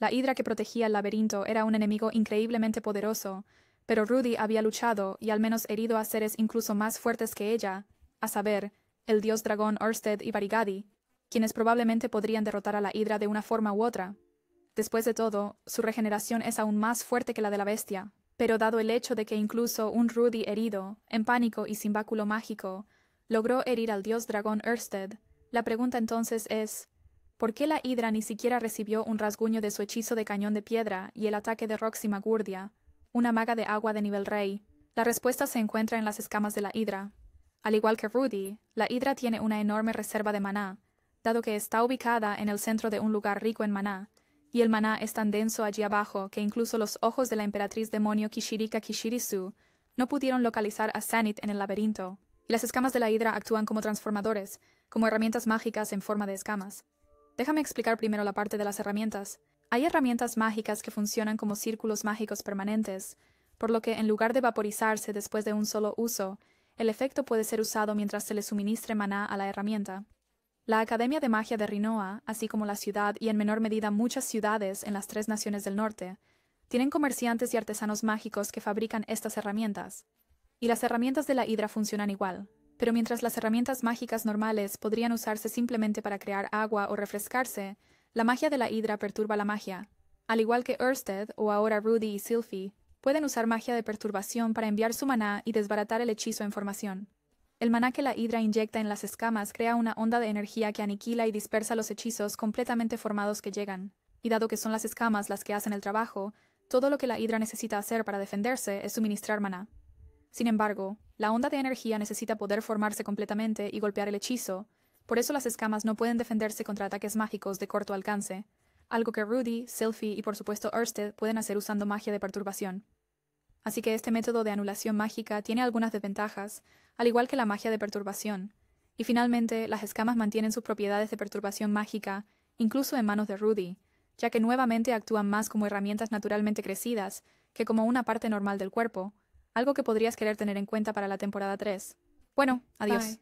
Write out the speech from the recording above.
La hidra que protegía el laberinto era un enemigo increíblemente poderoso, pero Rudy había luchado y al menos herido a seres incluso más fuertes que ella, a saber, el dios dragón Orsted y Barigadi, quienes probablemente podrían derrotar a la hidra de una forma u otra. Después de todo, su regeneración es aún más fuerte que la de la bestia, pero dado el hecho de que incluso un Rudy herido, en pánico y sin báculo mágico, logró herir al dios dragón Ersted, la pregunta entonces es, ¿Por qué la Hidra ni siquiera recibió un rasguño de su hechizo de cañón de piedra y el ataque de Roxy Magurdia, una maga de agua de nivel rey? La respuesta se encuentra en las escamas de la Hidra. Al igual que Rudy, la Hidra tiene una enorme reserva de maná, dado que está ubicada en el centro de un lugar rico en maná, y el maná es tan denso allí abajo que incluso los ojos de la emperatriz demonio Kishirika Kishirisu no pudieron localizar a Sanit en el laberinto. Y las escamas de la Hidra actúan como transformadores, como herramientas mágicas en forma de escamas. Déjame explicar primero la parte de las herramientas. Hay herramientas mágicas que funcionan como círculos mágicos permanentes, por lo que en lugar de vaporizarse después de un solo uso, el efecto puede ser usado mientras se le suministre maná a la herramienta. La Academia de Magia de Rinoa, así como la ciudad y en menor medida muchas ciudades en las tres naciones del norte, tienen comerciantes y artesanos mágicos que fabrican estas herramientas. Y las herramientas de la hidra funcionan igual. Pero mientras las herramientas mágicas normales podrían usarse simplemente para crear agua o refrescarse, la magia de la hidra perturba la magia. Al igual que Ersted, o ahora Rudy y Sylphie, pueden usar magia de perturbación para enviar su maná y desbaratar el hechizo en formación. El maná que la hidra inyecta en las escamas crea una onda de energía que aniquila y dispersa los hechizos completamente formados que llegan. Y dado que son las escamas las que hacen el trabajo, todo lo que la hidra necesita hacer para defenderse es suministrar maná. Sin embargo, la onda de energía necesita poder formarse completamente y golpear el hechizo, por eso las escamas no pueden defenderse contra ataques mágicos de corto alcance, algo que Rudy, Sylphie y por supuesto Ørsted pueden hacer usando magia de perturbación. Así que este método de anulación mágica tiene algunas desventajas, al igual que la magia de perturbación. Y finalmente, las escamas mantienen sus propiedades de perturbación mágica, incluso en manos de Rudy, ya que nuevamente actúan más como herramientas naturalmente crecidas que como una parte normal del cuerpo, algo que podrías querer tener en cuenta para la temporada 3. Bueno, adiós.